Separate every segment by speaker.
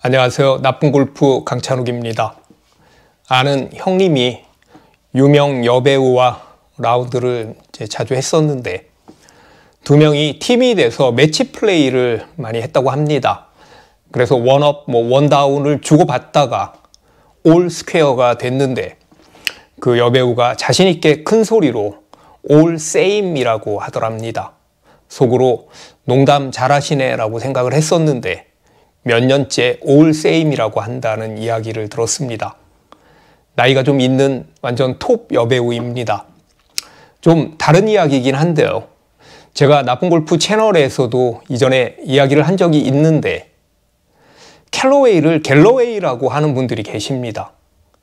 Speaker 1: 안녕하세요. 나쁜 골프 강찬욱입니다. 아는 형님이 유명 여배우와 라운드를 자주 했었는데 두 명이 팀이 돼서 매치 플레이를 많이 했다고 합니다. 그래서 원업, 뭐 원다운을 주고받다가 올 스퀘어가 됐는데 그 여배우가 자신있게 큰 소리로 올 세임이라고 하더랍니다. 속으로 농담 잘하시네 라고 생각을 했었는데 몇 년째 올세임이라고 한다는 이야기를 들었습니다. 나이가 좀 있는 완전 톱 여배우입니다. 좀 다른 이야기이긴 한데요. 제가 나쁜 골프 채널에서도 이전에 이야기를 한 적이 있는데 캘로웨이를 갤러웨이라고 하는 분들이 계십니다.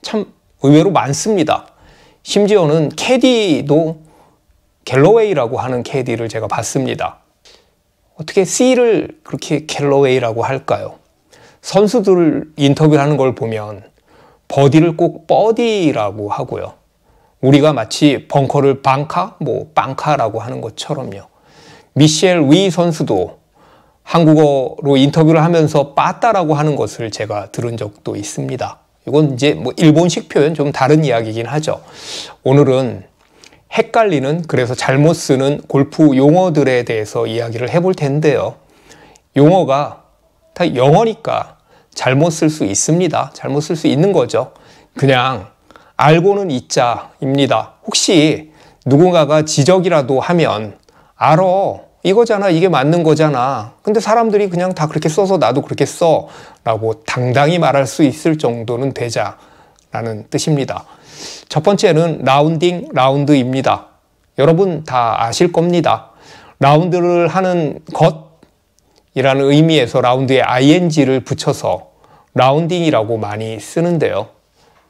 Speaker 1: 참 의외로 많습니다. 심지어는 캐디도 갤러웨이라고 하는 캐디를 제가 봤습니다. 어떻게 C를 그렇게 캘러웨이라고 할까요? 선수들 인터뷰하는 걸 보면 버디를 꼭 버디라고 하고요. 우리가 마치 벙커를 방카, 뭐 빵카라고 하는 것처럼요. 미셸 위 선수도 한국어로 인터뷰를 하면서 빠따라고 하는 것을 제가 들은 적도 있습니다. 이건 이제 뭐 일본식 표현 좀 다른 이야기긴 하죠. 오늘은 헷갈리는 그래서 잘못 쓰는 골프 용어들에 대해서 이야기를 해볼 텐데요. 용어가 다 영어니까 잘못 쓸 수 있습니다. 잘못 쓸 수 있는 거죠. 그냥 알고는 있자입니다. 혹시 누군가가 지적이라도 하면 알어 이거잖아 이게 맞는 거잖아 근데 사람들이 그냥 다 그렇게 써서 나도 그렇게 써 라고 당당히 말할 수 있을 정도는 되자 라는 뜻입니다. 첫 번째는 라운딩 라운드입니다. 여러분 다 아실 겁니다. 라운드를 하는 것이라는 의미에서 라운드에 ing를 붙여서 라운딩이라고 많이 쓰는데요.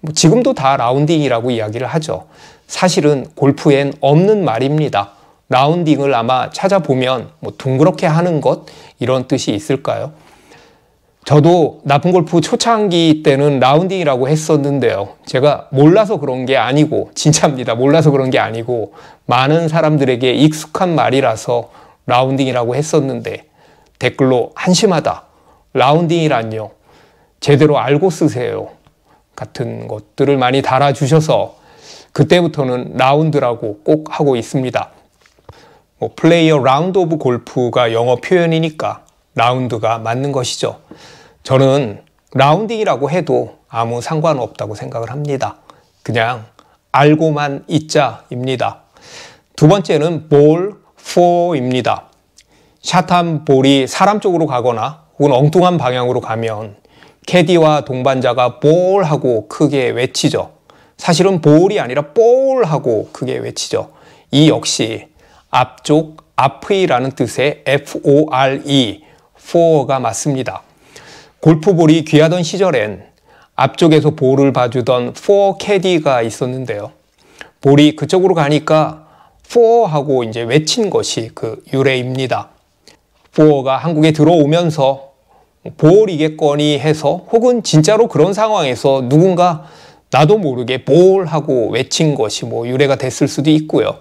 Speaker 1: 뭐 지금도 다 라운딩이라고 이야기를 하죠. 사실은 골프엔 없는 말입니다. 라운딩을 아마 찾아보면 뭐 둥그렇게 하는 것 이런 뜻이 있을까요? 저도 나쁜 골프 초창기 때는 라운딩이라고 했었는데요. 제가 몰라서 그런 게 아니고, 진짜입니다. 몰라서 그런 게 아니고, 많은 사람들에게 익숙한 말이라서 라운딩이라고 했었는데, 댓글로 한심하다. 라운딩이란요. 제대로 알고 쓰세요. 같은 것들을 많이 달아주셔서, 그때부터는 라운드라고 꼭 하고 있습니다. 뭐, 플레이어 라운드 오브 골프가 영어 표현이니까, 라운드가 맞는 것이죠. 저는 라운딩이라고 해도 아무 상관없다고 생각을 합니다. 그냥 알고만 있자입니다. 두 번째는 볼포입니다 샷한 볼이 사람 쪽으로 가거나 혹은 엉뚱한 방향으로 가면 캐디와 동반자가 볼 하고 크게 외치죠. 사실은 볼이 아니라 볼 하고 크게 외치죠. 이 역시 앞쪽 앞의라는 뜻의 F-O-R-E 4가 맞습니다. 골프볼이 귀하던 시절엔 앞쪽에서 볼을 봐주던 4 캐디가 있었는데요. 볼이 그쪽으로 가니까 4 하고 이제 외친 것이 그 유래입니다. 4가 한국에 들어오면서 볼이겠거니 해서 혹은 진짜로 그런 상황에서 누군가 나도 모르게 볼 하고 외친 것이 뭐 유래가 됐을 수도 있고요.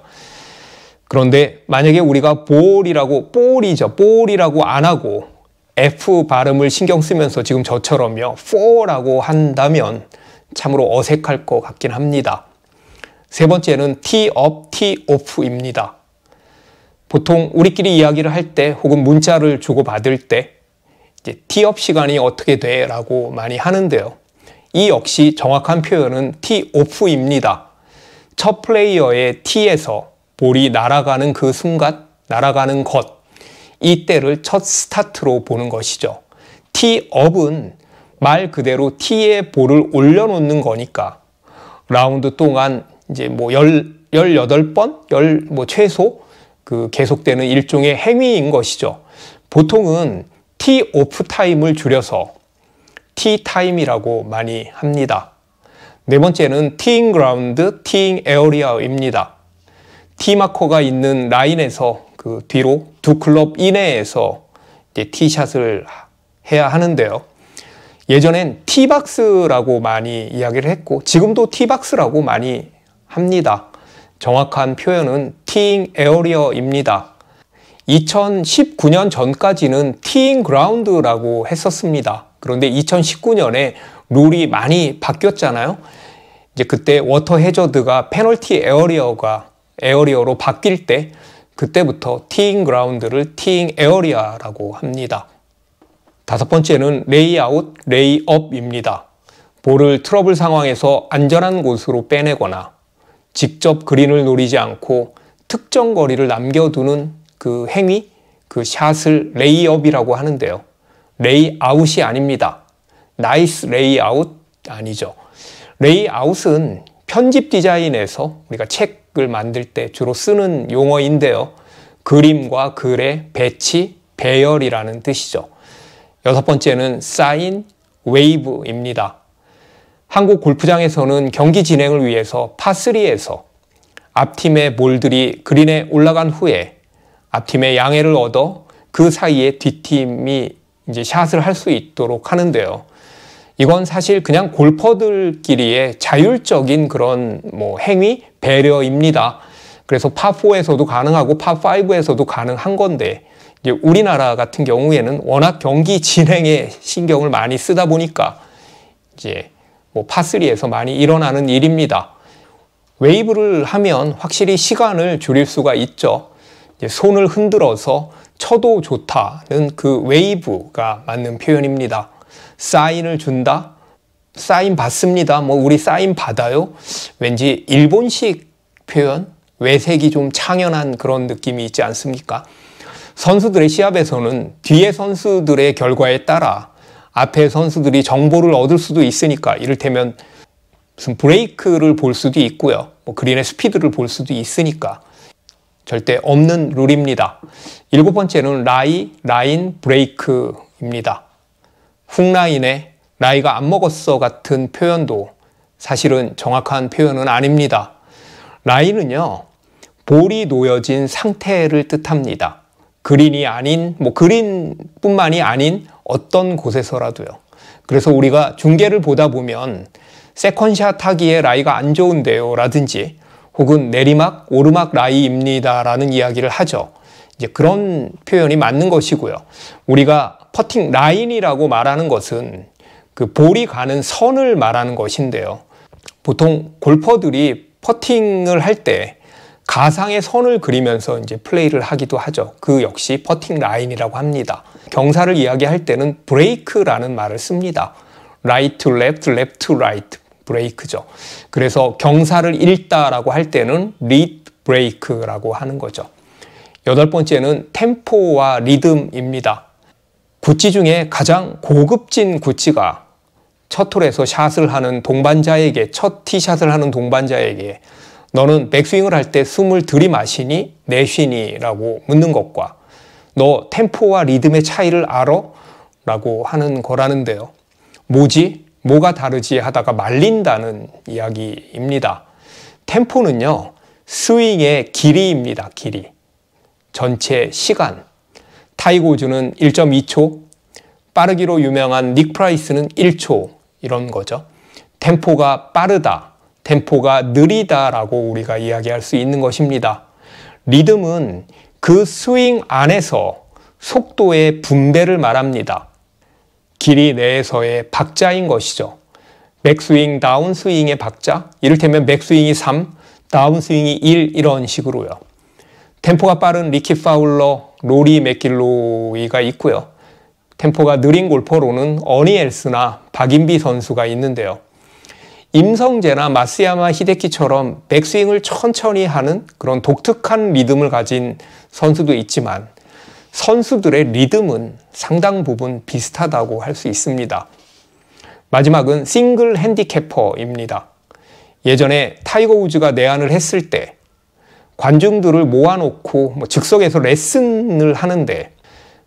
Speaker 1: 그런데 만약에 우리가 볼이라고 볼이죠. 볼이라고 안 하고 F 발음을 신경 쓰면서 지금 저처럼요. for라고 한다면 참으로 어색할 것 같긴 합니다. 세 번째는 t up, t off입니다. 보통 우리끼리 이야기를 할 때 혹은 문자를 주고받을 때 이제 t up 시간이 어떻게 돼? 라고 많이 하는데요. 이 역시 정확한 표현은 t off입니다. 첫 플레이어의 t에서 볼이 날아가는 그 순간, 날아가는 것, 이때를 첫 스타트로 보는 것이죠. T업은 말 그대로 T의 볼을 올려놓는 거니까 라운드 동안 이제 뭐1 8번 10, 뭐 최소 그 계속되는 일종의 행위인 것이죠. 보통은 T 오프 타임을 줄여서 T 타임이라고 많이 합니다. 네 번째는 t i 그라운드, t i 에어리아입니다. 티마커가 있는 라인에서 그 뒤로 두 클럽 이내에서 이제 티샷을 해야 하는데요. 예전엔 티박스라고 많이 이야기를 했고 지금도 티박스라고 많이 합니다. 정확한 표현은 티잉 에어리어입니다. 2019년 전까지는 티잉 그라운드라고 했었습니다. 그런데 2019년에 룰이 많이 바뀌었잖아요. 이제 그때 워터 해저드가 페널티 에어리어가 에어리어로 바뀔 때 그때부터 티잉 그라운드를 티잉 에어리아라고 합니다. 다섯 번째는 레이아웃, 레이업입니다. 볼을 트러블 상황에서 안전한 곳으로 빼내거나 직접 그린을 노리지 않고 특정 거리를 남겨두는 그 행위, 그 샷을 레이업이라고 하는데요. 레이아웃이 아닙니다. 나이스 레이아웃 아니죠. 레이아웃은 편집 디자인에서 우리가 책 그래픽을 만들 때 주로 쓰는 용어인데요. 그림과 글의 배치, 배열이라는 뜻이죠. 여섯 번째는 사인, 웨이브입니다. 한국 골프장에서는 경기 진행을 위해서 파3에서 앞팀의 볼들이 그린에 올라간 후에 앞팀의 양해를 얻어 그 사이에 뒷팀이 이제 샷을 할 수 있도록 하는데요. 이건 사실 그냥 골퍼들끼리의 자율적인 그런 뭐 행위, 배려입니다. 그래서 파4에서도 가능하고 파5에서도 가능한 건데 이제 우리나라 같은 경우에는 워낙 경기 진행에 신경을 많이 쓰다 보니까 이제 뭐 파3에서 많이 일어나는 일입니다. 웨이브를 하면 확실히 시간을 줄일 수가 있죠. 손을 흔들어서 쳐도 좋다는 그 웨이브가 맞는 표현입니다. 사인을 준다, 사인 받습니다. 뭐 우리 사인 받아요. 왠지 일본식 표현, 외색이 좀 창연한 그런 느낌이 있지 않습니까? 선수들의 시합에서는 뒤에 선수들의 결과에 따라 앞에 선수들이 정보를 얻을 수도 있으니까 이를테면 무슨 브레이크를 볼 수도 있고요. 뭐 그린의 스피드를 볼 수도 있으니까 절대 없는 룰입니다. 일곱 번째는 라이, 라인, 브레이크입니다. 훅라인의 나이가 안 먹었어 같은 표현도 사실은 정확한 표현은 아닙니다. 라인은요, 볼이 놓여진 상태를 뜻합니다. 그린이 아닌, 뭐 그린뿐만이 아닌 어떤 곳에서라도요. 그래서 우리가 중계를 보다 보면 세컨샷 하기에 라이가 안 좋은데요 라든지 혹은 내리막, 오르막 라이입니다 라는 이야기를 하죠. 이제 그런 표현이 맞는 것이고요. 우리가 퍼팅 라인이라고 말하는 것은 그 볼이 가는 선을 말하는 것인데요. 보통 골퍼들이 퍼팅을 할 때 가상의 선을 그리면서 이제 플레이를 하기도 하죠. 그 역시 퍼팅 라인이라고 합니다. 경사를 이야기할 때는 브레이크라는 말을 씁니다. right to left, left to right, 브레이크죠. 그래서 경사를 읽다라고 할 때는 lead break라고 하는 거죠. 여덟 번째는 템포와 리듬입니다. 구찌 중에 가장 고급진 구찌가 첫 홀에서 샷을 하는 동반자에게 첫 티샷을 하는 동반자에게 너는 백스윙을 할 때 숨을 들이마시니 내쉬니 라고 묻는 것과 너 템포와 리듬의 차이를 알아? 라고 하는 거라는데요. 뭐지? 뭐가 다르지? 하다가 말린다는 이야기입니다. 템포는요. 스윙의 길이입니다. 길이. 전체 시간. 타이거우즈는 1.2초, 빠르기로 유명한 닉 프라이스는 1초 이런 거죠. 템포가 빠르다, 템포가 느리다라고 우리가 이야기할 수 있는 것입니다. 리듬은 그 스윙 안에서 속도의 분배를 말합니다. 길이 내에서의 박자인 것이죠. 맥스윙, 다운스윙의 박자, 이를테면 맥스윙이 3, 다운스윙이 1 이런 식으로요. 템포가 빠른 리키 파울러, 로리 맥길로이가 있고요. 템포가 느린 골퍼로는 어니엘스나 박인비 선수가 있는데요. 임성재나 마스야마 히데키처럼 백스윙을 천천히 하는 그런 독특한 리듬을 가진 선수도 있지만 선수들의 리듬은 상당 부분 비슷하다고 할 수 있습니다. 마지막은 싱글 핸디캐퍼입니다. 예전에 타이거 우즈가 내한을 했을 때 관중들을 모아놓고 뭐 즉석에서 레슨을 하는데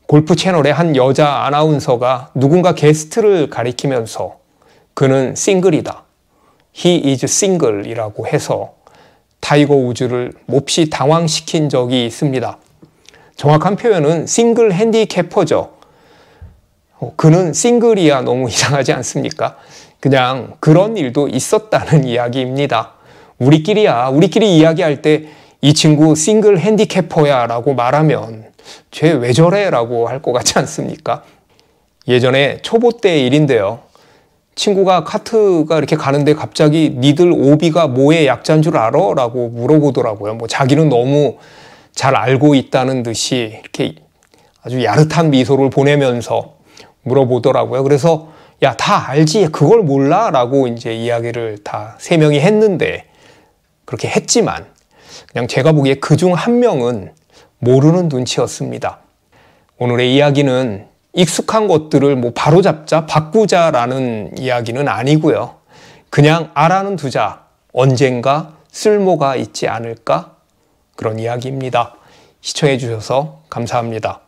Speaker 1: 골프 채널의 한 여자 아나운서가 누군가 게스트를 가리키면서 그는 싱글이다. He is single이라고 해서 타이거 우즈를 몹시 당황시킨 적이 있습니다. 정확한 표현은 싱글 핸디캐퍼죠. 어, 그는 싱글이야 너무 이상하지 않습니까? 그냥 그런 일도 있었다는 이야기입니다. 우리끼리야, 우리끼리 이야기할 때 이 친구 싱글 핸디캐퍼야 라고 말하면 쟤왜 저래? 라고 할 것 같지 않습니까? 예전에 초보 때 일인데요. 친구가 카트가 이렇게 가는데 갑자기 니들 오비가 뭐의 약자인 줄 알아? 라고 물어보더라고요. 뭐 자기는 너무 잘 알고 있다는 듯이 이렇게 아주 야릇한 미소를 보내면서 물어보더라고요. 그래서 야, 다 알지. 그걸 몰라. 라고 이제 이야기를 다 세 명이 했는데 그렇게 했지만 그냥 제가 보기에 그중 한 명은 모르는 눈치였습니다. 오늘의 이야기는 익숙한 것들을 뭐 바로잡자, 바꾸자라는 이야기는 아니고요. 그냥 아는 두자, 언젠가 쓸모가 있지 않을까? 그런 이야기입니다. 시청해 주셔서 감사합니다.